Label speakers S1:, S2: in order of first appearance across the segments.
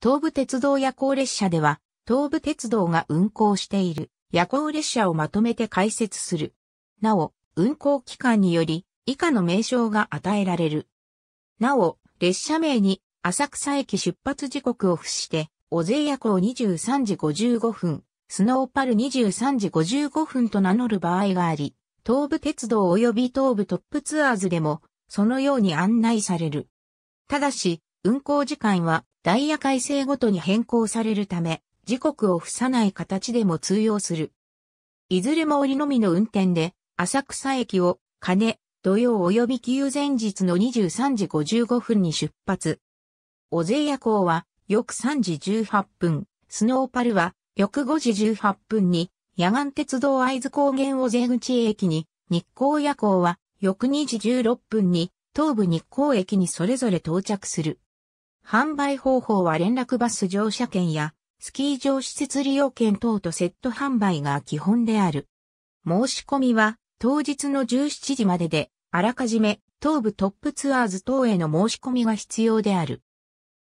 S1: 東武鉄道夜行列車では、東武鉄道が運行している夜行列車をまとめて解説する。なお、運行期間により、以下の名称が与えられる。なお、列車名に、浅草駅出発時刻を付して、小勢夜行23時55分、スノーパル23時55分と名乗る場合があり、東武鉄道及び東武トップツアーズでも、そのように案内される。ただし、運行時間はダイヤ改正ごとに変更されるため、時刻を付さない形でも通用する。いずれも折りのみの運転で、浅草駅を、金、土曜及び休前日の23時55分に出発。小勢夜行は、翌3時18分、スノーパルは、翌5時18分に、野岸鉄道合津高原小勢口駅に、日光夜行は、翌2時16分に、東武日光駅にそれぞれ到着する。販売方法は連絡バス乗車券やスキー場施設利用券等とセット販売が基本である。申し込みは当日の17時までで、あらかじめ東部トップツアーズ等への申し込みが必要である。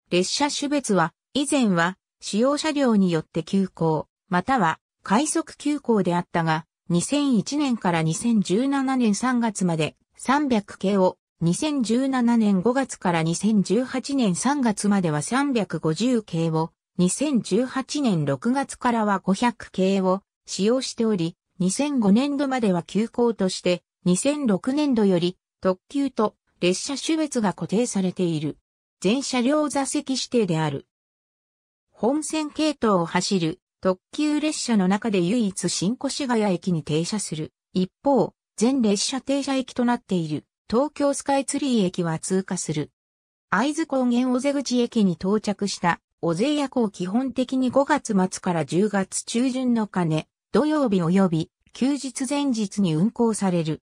S1: 列車種別は以前は使用車両によって急行、または快速急行であったが、2001年から2017年3月まで300系を2017年5月から2018年3月までは350系を、2018年6月からは500系を使用しており、2005年度までは休校として、2006年度より特急と列車種別が固定されている。全車両座席指定である。本線系統を走る特急列車の中で唯一新越谷駅に停車する。一方、全列車停車駅となっている。東京スカイツリー駅は通過する。会津高原尾瀬口駅に到着した尾瀬夜行基本的に5月末から10月中旬の金、土曜日及び休日前日に運行される。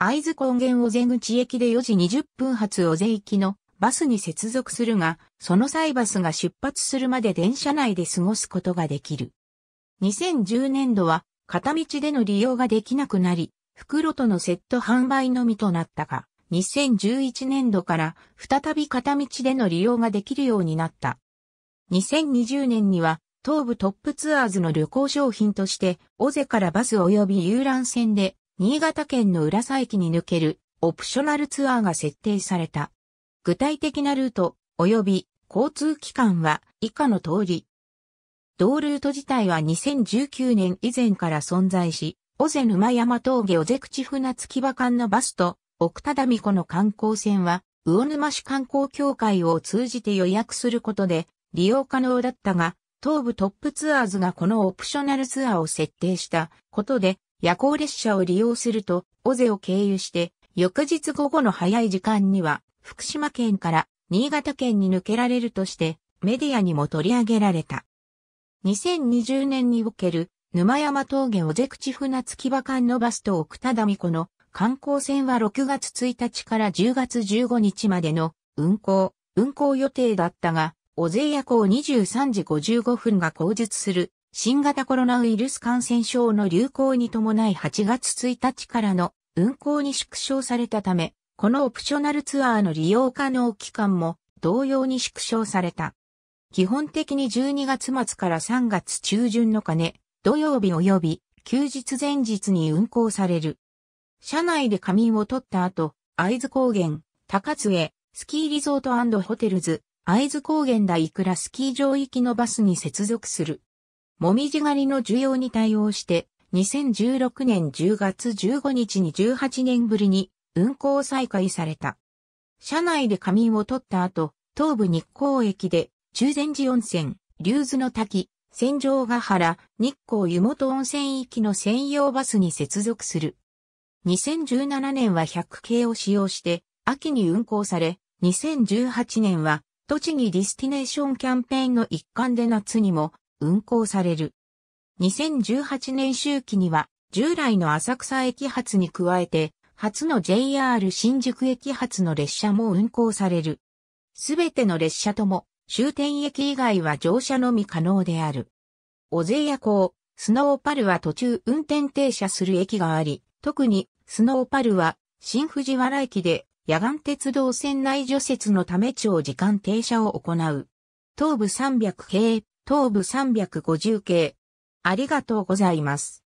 S1: 会津高原尾瀬口駅で4時20分発尾瀬行きのバスに接続するが、その際バスが出発するまで電車内で過ごすことができる。2010年度は片道での利用ができなくなり、袋とのセット販売のみとなったが、2011年度から再び片道での利用ができるようになった。2020年には東部トップツアーズの旅行商品として、尾瀬からバス及び遊覧船で、新潟県の浦佐駅に抜けるオプショナルツアーが設定された。具体的なルート及び交通機関は以下の通り。同ルート自体は2019年以前から存在し、尾瀬沼山峠尾瀬口船月場間のバスと奥多田美子の観光船は、魚沼市観光協会を通じて予約することで利用可能だったが、東部トップツアーズがこのオプショナルツアーを設定したことで、夜行列車を利用すると、尾瀬を経由して、翌日午後の早い時間には、福島県から新潟県に抜けられるとして、メディアにも取り上げられた。2020年における、沼山峠尾瀬口船月場間のバスと奥田美子の観光船は6月1日から10月15日までの運航、運航予定だったが、小勢夜行23時55分が口述する新型コロナウイルス感染症の流行に伴い8月1日からの運航に縮小されたため、このオプショナルツアーの利用可能期間も同様に縮小された。基本的に12月末から3月中旬の金、土曜日及び休日前日に運航される。車内で仮眠を取った後、会津高原、高津へ、スキーリゾートホテルズ、会津高原大倉スキー場行きのバスに接続する。もみじ狩りの需要に対応して、2016年10月15日に18年ぶりに運行再開された。車内で仮眠を取った後、東武日光駅で中禅寺温泉、竜頭の滝、戦場ヶ原、日光湯本温泉行きの専用バスに接続する。2017年は100系を使用して、秋に運行され、2018年は、栃木ディスティネーションキャンペーンの一環で夏にも運行される。2018年周期には、従来の浅草駅発に加えて、初の JR 新宿駅発の列車も運行される。すべての列車とも、終点駅以外は乗車のみ可能である。小勢屋港、スノーパルは途中運転停車する駅があり、特にスノーパルは、新藤原駅で、野岸鉄道線内除雪のため長時間停車を行う。東部300系、東部350系。ありがとうございます。